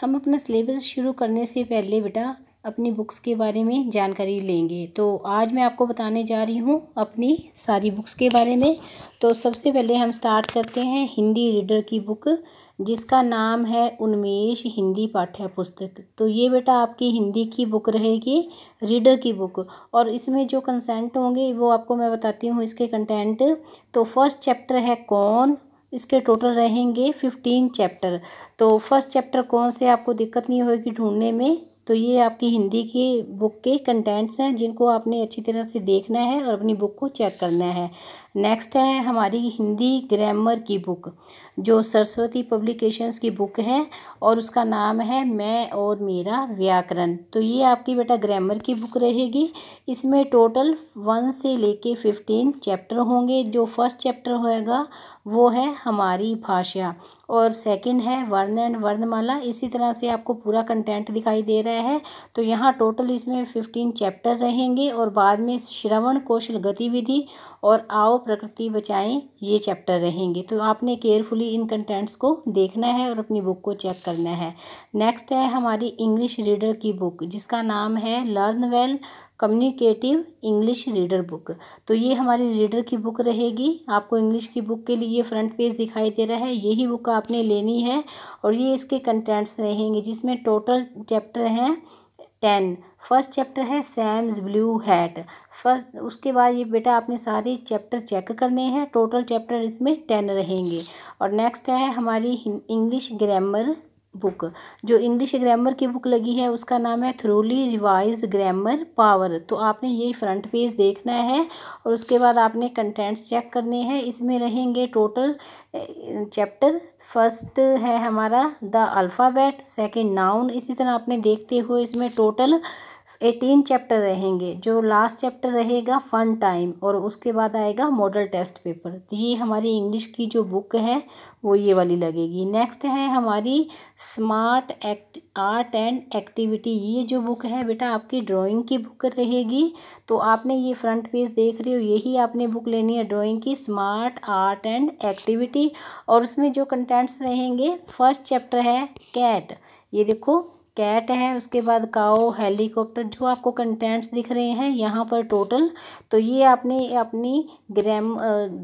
हम अपना सिलेबस शुरू करने से पहले बेटा अपनी बुक्स के बारे में जानकारी लेंगे तो आज मैं आपको बताने जा रही हूँ अपनी सारी बुक्स के बारे में तो सबसे पहले हम स्टार्ट करते हैं हिंदी रीडर की बुक जिसका नाम है उन्मेष हिंदी पाठ्य पुस्तक तो ये बेटा आपकी हिंदी की बुक रहेगी रीडर की बुक और इसमें जो कंसेंट होंगे वो आपको मैं बताती हूँ इसके कंटेंट तो फर्स्ट चैप्टर है कौन इसके टोटल रहेंगे फिफ्टीन चैप्टर तो फर्स्ट चैप्टर कौन से आपको दिक्कत नहीं होगी ढूंढने में तो ये आपकी हिंदी की बुक के कंटेंट्स हैं जिनको आपने अच्छी तरह से देखना है और अपनी बुक को चेक करना है नेक्स्ट है हमारी हिंदी ग्रामर की बुक जो सरस्वती पब्लिकेशंस की बुक है और उसका नाम है मैं और मेरा व्याकरण तो ये आपकी बेटा ग्रामर की बुक रहेगी इसमें टोटल वन से लेके फिफ्टीन चैप्टर होंगे जो फर्स्ट चैप्टर होएगा वो है हमारी भाषा और सेकंड है वर्ण एंड वर्णमाला इसी तरह से आपको पूरा कंटेंट दिखाई दे रहा है तो यहाँ टोटल इसमें फिफ्टीन चैप्टर रहेंगे और बाद में श्रवण कौशल गतिविधि और आओ प्रकृति बचाएं ये चैप्टर रहेंगे तो आपने केयरफुली इन कंटेंट्स को देखना है और अपनी बुक को चेक करना है नेक्स्ट है हमारी इंग्लिश रीडर की बुक जिसका नाम है learn well communicative English reader book तो ये हमारी रीडर की बुक रहेगी आपको इंग्लिश की बुक के लिए फ्रंट पेज दिखाई दे रहा है यही बुक आपने लेनी है और ये इसके कंटेंट्स रहेंगे जिसमें टोटल चैप्टर हैं टेन फर्स्ट चैप्टर है सैम्स ब्लू हैट फर्स्ट उसके बाद ये बेटा आपने सारे चैप्टर चेक करने हैं टोटल चैप्टर इसमें टेन रहेंगे और नेक्स्ट है हमारी इंग्लिश ग्रामर बुक जो इंग्लिश ग्रामर की बुक लगी है उसका नाम है थ्रोली रिवाइज ग्रामर पावर तो आपने यही फ्रंट पेज देखना है और उसके बाद आपने कंटेंट्स चेक करने हैं इसमें रहेंगे टोटल चैप्टर फर्स्ट है हमारा द अल्फ़ाबेट सेकंड नाउन इसी तरह आपने देखते हुए इसमें टोटल एटीन चैप्टर रहेंगे जो लास्ट चैप्टर रहेगा फन टाइम और उसके बाद आएगा मॉडल टेस्ट पेपर तो ये हमारी इंग्लिश की जो बुक है वो ये वाली लगेगी नेक्स्ट है हमारी smart act art and activity ये जो बुक है बेटा आपकी ड्राइंग की बुक रहेगी तो आपने ये फ्रंट पेज देख रहे हो यही आपने बुक लेनी है ड्राइंग की स्मार्ट आर्ट एंड एक्टिविटी और उसमें जो कंटेंट्स रहेंगे फर्स्ट चैप्टर है कैट ये देखो कैट है उसके बाद काओ हेलीकॉप्टर जो आपको कंटेंट्स दिख रहे हैं यहाँ पर टोटल तो ये आपने अपनी ग्राम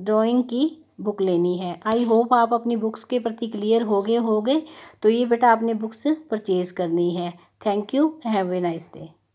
ड्राइंग की बुक लेनी है आई होप आप अपनी बुक्स के प्रति क्लियर हो गए हो गए तो ये बेटा आपने बुक्स परचेज़ करनी है thank you have a nice day